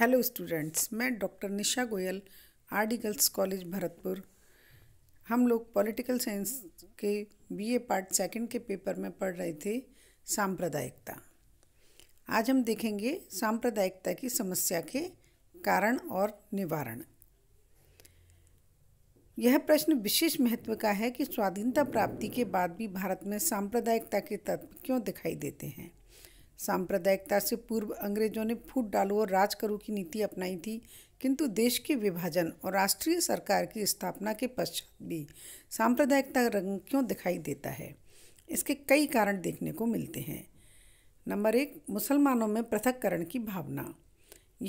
hello students मैं doctor Nisha Goyal R girls college Bharatpur हम लोग पॉलिटिकल साइंस के बीए पार्ट सेकंड के पेपर में पढ़ रहे थे सांप्रदायिकता आज हम देखेंगे सांप्रदायिकता की समस्या के कारण और निवारण यह प्रश्न विशेष महत्व का है कि स्वाधीनता प्राप्ति के बाद भी भारत में सांप्रदायिकता के तत्व क्यों दिखाई देते हैं सांप्रदायिकता से पूर्व अंग्रेजों ने फूट डालो और राज करो की नीति अपनाई थी किंतु देश के विभाजन और राष्ट्रीय सरकार की स्थापना के पश्चात भी सांप्रदायिकता रंग क्यों दिखाई देता है इसके कई कारण देखने को मिलते हैं नंबर एक मुसलमानों में पृथककरण की भावना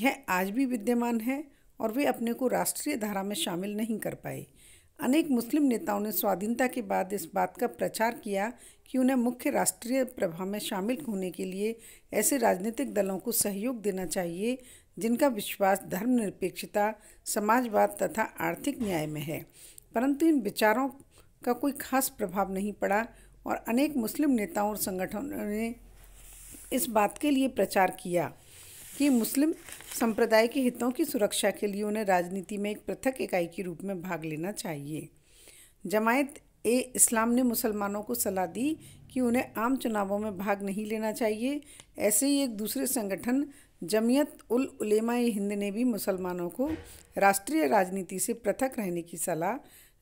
यह आज भी विद्यमान है और वे अपने को राष्ट्रीय धारा में शामिल नहीं कर पाए अनेक मुस्लिम नेताओं ने स्वाधीनता के बाद इस बात का प्रचार किया कि उन्हें मुख्य राष्ट्रीय प्रभाव में शामिल होने के लिए ऐसे राजनीतिक दलों को सहयोग देना चाहिए जिनका विश्वास धर्मनिरपेक्षता समाजवाद तथा आर्थिक न्याय में है परंतु इन विचारों का कोई खास प्रभाव नहीं पड़ा और अनेक मुस्लिम नेताओं और संगठनों ने इस बात के लिए प्रचार किया कि मुस्लिम संप्रदाय के हितों की सुरक्षा के लिए उन्हें राजनीति में एक पृथक इकाई के रूप में भाग लेना चाहिए जमायत ए इस्लाम ने मुसलमानों को सलाह दी कि उन्हें आम चुनावों में भाग नहीं लेना चाहिए ऐसे ही एक दूसरे संगठन जमीयत उल उलेमा हिंद ने भी मुसलमानों को राष्ट्रीय राजनीति से पृथक रहने की सलाह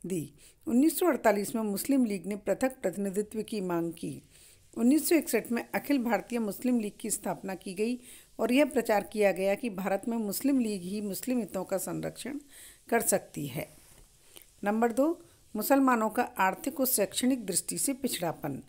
दी 1948 में मुस्लिम लीग ने पृथक प्रतिनिधित्व की मांग की 1961 में अखिल भारतीय मुस्लिम लीग की स्थापना की गई और यह प्रचार किया गया कि भारत में मुस्लिम लीग ही मुस्लिम हितों का संरक्षण कर सकती है नंबर दो मुसलमानों का आर्थिक और शैक्षणिक दृष्टि से पिछड़ापन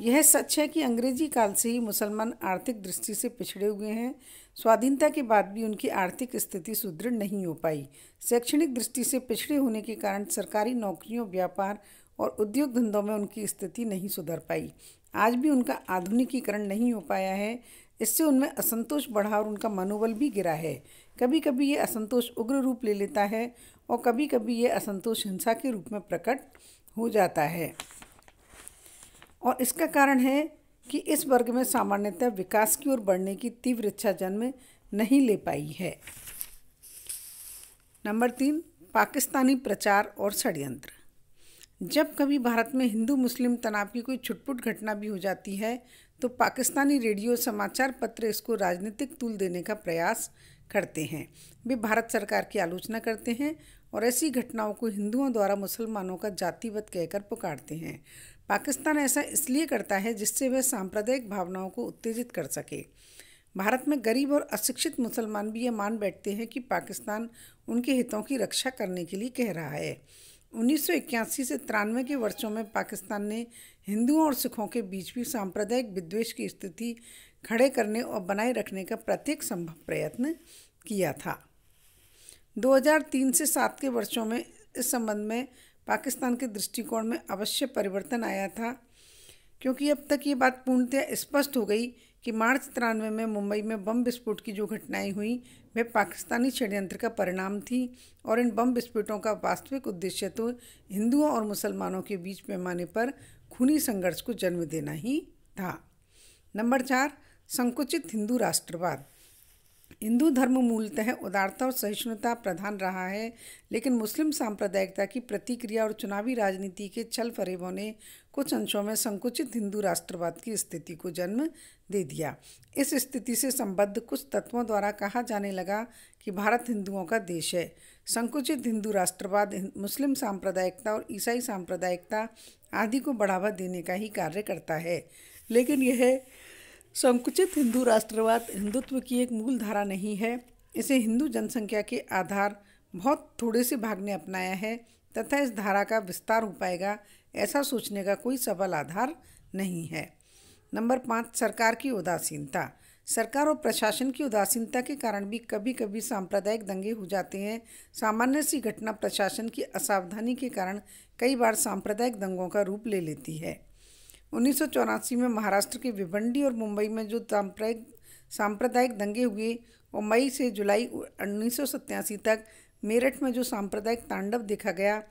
यह सच है कि अंग्रेजी काल से ही मुसलमान आर्थिक दृष्टि से पिछड़े हुए हैं स्वाधीनता के बाद भी उनकी आर्थिक स्थिति सुदृढ़ नहीं हो पाई शैक्षणिक दृष्टि से पिछड़े होने के कारण सरकारी नौकरियों व्यापार और उद्योग धंधों में उनकी स्थिति नहीं सुधर पाई आज भी उनका आधुनिकीकरण नहीं हो पाया है इससे उनमें असंतोष बढ़ा और उनका मनोबल भी गिरा है कभी कभी ये असंतोष उग्र रूप ले लेता है और कभी कभी ये असंतोष हिंसा के रूप में प्रकट हो जाता है और इसका कारण है कि इस वर्ग में सामान्यतः विकास की ओर बढ़ने की तीव्र इच्छा जन्म नहीं ले पाई है नंबर तीन पाकिस्तानी प्रचार और षड्यंत्र जब कभी भारत में हिंदू मुस्लिम तनाव की कोई छुटपुट घटना भी हो जाती है तो पाकिस्तानी रेडियो समाचार पत्र इसको राजनीतिक तूल देने का प्रयास करते हैं वे भारत सरकार की आलोचना करते हैं और ऐसी घटनाओं को हिंदुओं द्वारा मुसलमानों का जातिवत कहकर पुकारते हैं पाकिस्तान ऐसा इसलिए करता है जिससे वह सांप्रदायिक भावनाओं को उत्तेजित कर सके भारत में गरीब और अशिक्षित मुसलमान भी ये मान बैठते हैं कि पाकिस्तान उनके हितों की रक्षा करने के लिए कह रहा है उन्नीस से तिरानवे के वर्षों में पाकिस्तान ने हिंदुओं और सिखों के बीच भी सांप्रदायिक विद्वेष की स्थिति खड़े करने और बनाए रखने का प्रत्येक संभव प्रयत्न किया था 2003 से 7 के वर्षों में इस संबंध में पाकिस्तान के दृष्टिकोण में अवश्य परिवर्तन आया था क्योंकि अब तक ये बात पूर्णतः स्पष्ट हो गई कि मार्च तिरानवे में मुंबई में बम विस्फोट की जो घटनाएं हुई वे पाकिस्तानी षड्यंत्र का परिणाम थी और इन बम विस्फोटों का वास्तविक उद्देश्य तो हिंदुओं और मुसलमानों के बीच पैमाने पर खूनी संघर्ष को जन्म देना ही था नंबर चार संकुचित हिंदू राष्ट्रवाद हिंदू धर्म मूलतः उदारता और सहिष्णुता प्रधान रहा है लेकिन मुस्लिम सांप्रदायिकता की प्रतिक्रिया और चुनावी राजनीति के छल फरेबों ने कुछ अंशों में संकुचित हिंदू राष्ट्रवाद की स्थिति को जन्म दे दिया इस स्थिति से संबद्ध कुछ तत्वों द्वारा कहा जाने लगा कि भारत हिंदुओं का देश है संकुचित हिंदू राष्ट्रवाद मुस्लिम सांप्रदायिकता और ईसाई सांप्रदायिकता आदि को बढ़ावा देने का ही कार्य करता है लेकिन यह संकुचित हिंदू राष्ट्रवाद हिंदुत्व की एक मूल धारा नहीं है इसे हिंदू जनसंख्या के आधार बहुत थोड़े से भाग ने अपनाया है तथा इस धारा का विस्तार हो पाएगा ऐसा सोचने का कोई सबल आधार नहीं है नंबर पाँच सरकार की उदासीनता सरकार और प्रशासन की उदासीनता के कारण भी कभी कभी सांप्रदायिक दंगे हो जाते हैं सामान्य सी घटना प्रशासन की असावधानी के कारण कई बार सांप्रदायिक दंगों का रूप ले लेती है उन्नीस में महाराष्ट्र के विभंडी और मुंबई में जो सांप्रदायिक सांप्रदायिक दंगे हुए और मई से जुलाई उन्नीस तक मेरठ में जो सांप्रदायिक तांडव देखा गया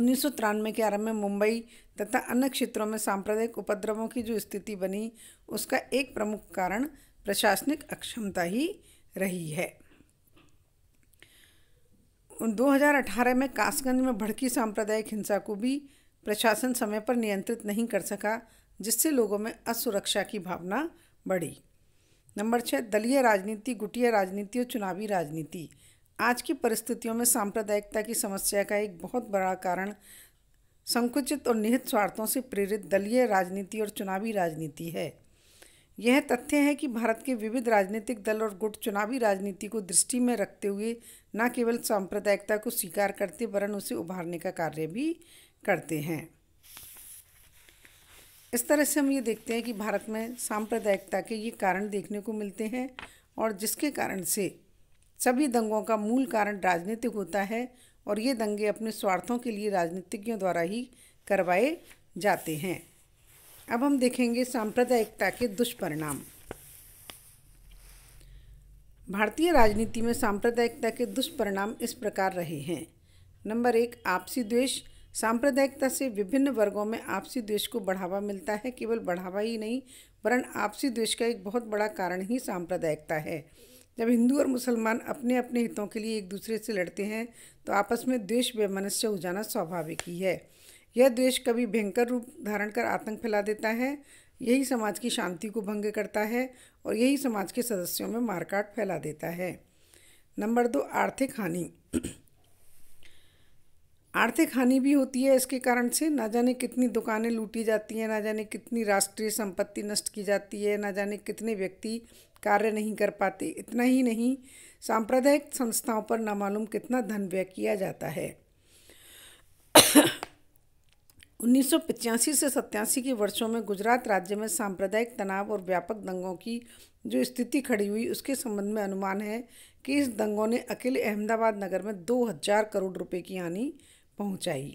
उन्नीस के आरंभ में मुंबई तथा अन्य क्षेत्रों में सांप्रदायिक उपद्रवों की जो स्थिति बनी उसका एक प्रमुख कारण प्रशासनिक अक्षमता ही रही है 2018 में कासगंज में भड़की सांप्रदायिक हिंसा को भी प्रशासन समय पर नियंत्रित नहीं कर सका जिससे लोगों में असुरक्षा की भावना बढ़ी नंबर छः दलीय राजनीति गुटिया राजनीति और चुनावी राजनीति आज की परिस्थितियों में सांप्रदायिकता की समस्या का एक बहुत बड़ा कारण संकुचित और निहित स्वार्थों से प्रेरित दलीय राजनीति और चुनावी राजनीति है यह तथ्य है कि भारत के विविध राजनीतिक दल और गुट चुनावी राजनीति को दृष्टि में रखते हुए न केवल सांप्रदायिकता को स्वीकार करते वरन उसे उभारने का कार्य भी करते हैं इस तरह से हम ये देखते हैं कि भारत में सांप्रदायिकता के ये कारण देखने को मिलते हैं और जिसके कारण से सभी दंगों का मूल कारण राजनीतिक होता है और ये दंगे अपने स्वार्थों के लिए राजनीतिज्ञों द्वारा ही करवाए जाते हैं अब हम देखेंगे सांप्रदायिकता के दुष्परिणाम भारतीय राजनीति में सांप्रदायिकता के दुष्परिणाम इस प्रकार रहे हैं नंबर एक आपसी द्वेष सांप्रदायिकता से विभिन्न वर्गों में आपसी द्वेष को बढ़ावा मिलता है केवल बढ़ावा ही नहीं वरन आपसी द्वेष का एक बहुत बड़ा कारण ही सांप्रदायिकता है जब हिंदू और मुसलमान अपने अपने हितों के लिए एक दूसरे से लड़ते हैं तो आपस में द्वेष वैमनस्य हो जाना स्वाभाविक ही है यह द्वेष कभी भयंकर रूप धारण कर आतंक फैला देता है यही समाज की शांति को भंग करता है और यही समाज के सदस्यों में मारकाट फैला देता है नंबर दो आर्थिक हानि आर्थिक हानि भी होती है इसके कारण से ना जाने कितनी दुकानें लूटी जाती हैं ना जाने कितनी राष्ट्रीय संपत्ति नष्ट की जाती है ना जाने कितने व्यक्ति कार्य नहीं कर पाते इतना ही नहीं सांप्रदायिक संस्थाओं पर नामालूम कितना धन व्यय किया जाता है उन्नीस से सत्तासी के वर्षों में गुजरात राज्य में सांप्रदायिक तनाव और व्यापक दंगों की जो स्थिति खड़ी हुई उसके संबंध में अनुमान है कि इस दंगों ने अकेले अहमदाबाद नगर में 2000 करोड़ रुपए की हानि पहुंचाई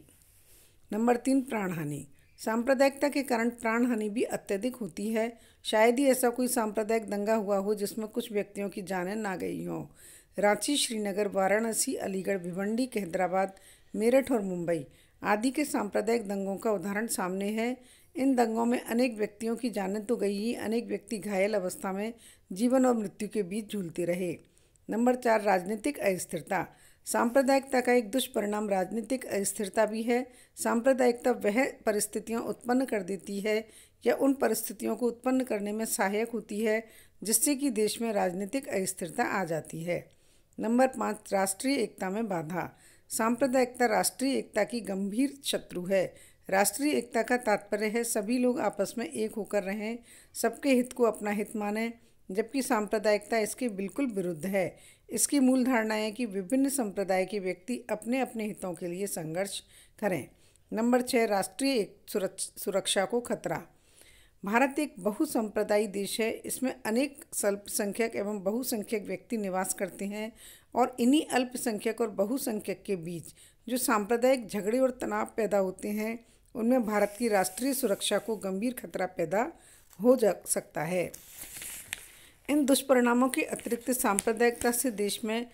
नंबर तीन प्राण हानि सांप्रदायिकता के कारण प्राण हानि भी अत्यधिक होती है शायद ही ऐसा कोई सांप्रदायिक दंगा हुआ हो जिसमें कुछ व्यक्तियों की जानें ना गई हों रांची श्रीनगर वाराणसी अलीगढ़ भिवंडी हैदराबाद मेरठ और मुंबई आदि के सांप्रदायिक दंगों का उदाहरण सामने है इन दंगों में अनेक व्यक्तियों की जानें तो गई ही अनेक व्यक्ति घायल अवस्था में जीवन और मृत्यु के बीच झूलते रहे नंबर चार राजनीतिक अस्थिरता सांप्रदायिकता का एक दुष्परिणाम राजनीतिक अस्थिरता भी है सांप्रदायिकता वह परिस्थितियां उत्पन्न कर देती है या उन परिस्थितियों को उत्पन्न करने में सहायक होती है जिससे कि देश में राजनीतिक अस्थिरता आ जाती है नंबर पाँच राष्ट्रीय एकता में बाधा सांप्रदायिकता राष्ट्रीय एकता की गंभीर शत्रु है राष्ट्रीय एकता का तात्पर्य है सभी लोग आपस में एक होकर रहें सबके हित को अपना हित माने जबकि सांप्रदायिकता इसके बिल्कुल विरुद्ध है इसकी मूल धारणा है कि विभिन्न संप्रदाय के व्यक्ति अपने अपने हितों के लिए संघर्ष करें नंबर छः राष्ट्रीय सुरक्षा को खतरा भारत एक बहुसंप्रदायी देश है इसमें अनेक अल्पसंख्यक एवं बहुसंख्यक व्यक्ति निवास करते हैं और इन्हीं अल्पसंख्यक और बहुसंख्यक के बीच जो सांप्रदायिक झगड़े और तनाव पैदा होते हैं उनमें भारत की राष्ट्रीय सुरक्षा को गंभीर खतरा पैदा हो जा सकता है इन दुष्परिणामों के अतिरिक्त सांप्रदायिकता से देश में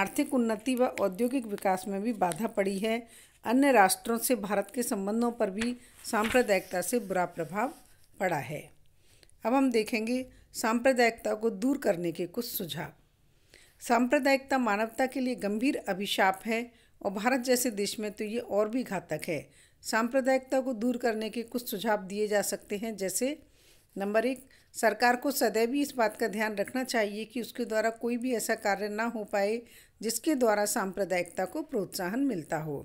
आर्थिक उन्नति व औद्योगिक विकास में भी बाधा पड़ी है अन्य राष्ट्रों से भारत के संबंधों पर भी सांप्रदायिकता से बुरा प्रभाव पड़ा है अब हम देखेंगे सांप्रदायिकता को दूर करने के कुछ सुझाव सांप्रदायिकता मानवता के लिए गंभीर अभिशाप है और भारत जैसे देश में तो ये और भी घातक है सांप्रदायिकता को दूर करने के कुछ सुझाव दिए जा सकते हैं जैसे नंबर एक सरकार को सदैव इस बात का ध्यान रखना चाहिए कि उसके द्वारा कोई भी ऐसा कार्य ना हो पाए जिसके द्वारा सांप्रदायिकता को प्रोत्साहन मिलता हो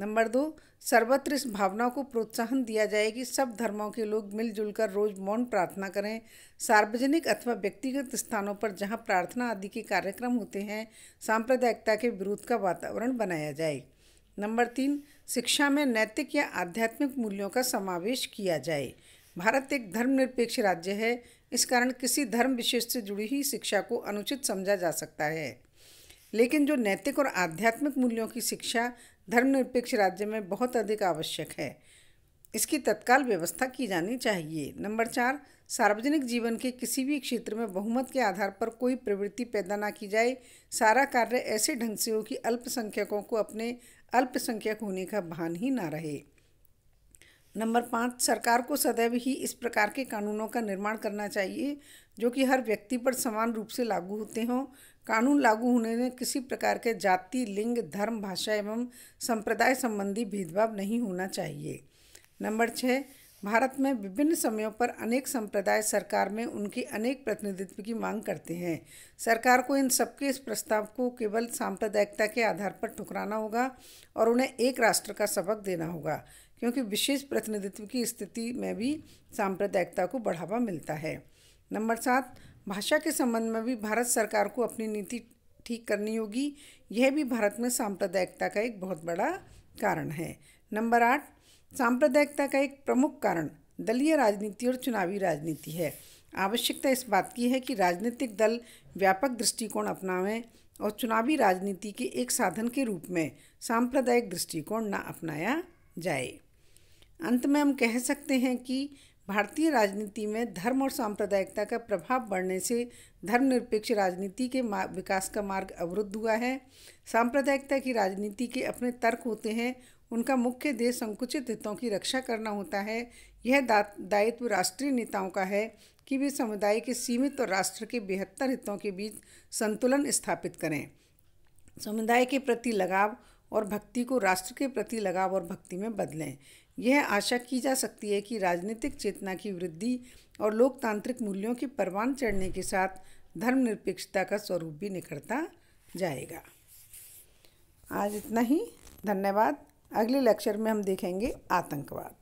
नंबर दो सर्वत्र इस भावना को प्रोत्साहन दिया जाए कि सब धर्मों के लोग मिलजुल कर रोज मौन प्रार्थना करें सार्वजनिक अथवा व्यक्तिगत स्थानों पर जहां प्रार्थना आदि के कार्यक्रम होते हैं सांप्रदायिकता के विरोध का वातावरण बनाया जाए नंबर तीन शिक्षा में नैतिक या आध्यात्मिक मूल्यों का समावेश किया जाए भारत एक धर्मनिरपेक्ष राज्य है इस कारण किसी धर्म विशेष से जुड़ी ही शिक्षा को अनुचित समझा जा सकता है लेकिन जो नैतिक और आध्यात्मिक मूल्यों की शिक्षा धर्मनिरपेक्ष राज्य में बहुत अधिक आवश्यक है इसकी तत्काल व्यवस्था की जानी चाहिए नंबर चार सार्वजनिक जीवन के किसी भी क्षेत्र में बहुमत के आधार पर कोई प्रवृत्ति पैदा ना की जाए सारा कार्य ऐसे ढंग से हो कि अल्पसंख्यकों को अपने अल्पसंख्यक होने का भान ही ना रहे नंबर पाँच सरकार को सदैव ही इस प्रकार के कानूनों का निर्माण करना चाहिए जो कि हर व्यक्ति पर समान रूप से लागू होते हों कानून लागू होने में किसी प्रकार के जाति लिंग धर्म भाषा एवं संप्रदाय संबंधी भेदभाव नहीं होना चाहिए नंबर छः भारत में विभिन्न समयों पर अनेक संप्रदाय सरकार में उनके अनेक प्रतिनिधित्व की मांग करते हैं सरकार को इन सबके इस प्रस्ताव को केवल सांप्रदायिकता के आधार पर ठुकराना होगा और उन्हें एक राष्ट्र का सबक देना होगा क्योंकि विशेष प्रतिनिधित्व की स्थिति में भी सांप्रदायिकता को बढ़ावा मिलता है नंबर सात भाषा के संबंध में भी भारत सरकार को अपनी नीति ठीक करनी होगी यह भी भारत में सांप्रदायिकता का एक बहुत बड़ा कारण है नंबर आठ सांप्रदायिकता का एक प्रमुख कारण दलीय राजनीति और चुनावी राजनीति है आवश्यकता इस बात की है कि राजनीतिक दल व्यापक दृष्टिकोण अपनावें और चुनावी राजनीति के एक साधन के रूप में सांप्रदायिक दृष्टिकोण न अपनाया जाए अंत में हम कह सकते हैं कि भारतीय राजनीति में धर्म और सांप्रदायिकता का प्रभाव बढ़ने से धर्मनिरपेक्ष राजनीति के विकास का मार्ग अवरुद्ध हुआ है सांप्रदायिकता की राजनीति के अपने तर्क होते हैं उनका मुख्य देश संकुचित हितों की रक्षा करना होता है यह दायित्व राष्ट्रीय नेताओं का है कि वे समुदाय के सीमित और राष्ट्र के बेहतर हितों के बीच संतुलन स्थापित करें समुदाय के प्रति लगाव और भक्ति को राष्ट्र के प्रति लगाव और भक्ति में बदलें यह आशा की जा सकती है कि राजनीतिक चेतना की वृद्धि और लोकतांत्रिक मूल्यों की परवान चढ़ने के साथ धर्मनिरपेक्षता का स्वरूप भी निखरता जाएगा आज इतना ही धन्यवाद अगले लेक्चर में हम देखेंगे आतंकवाद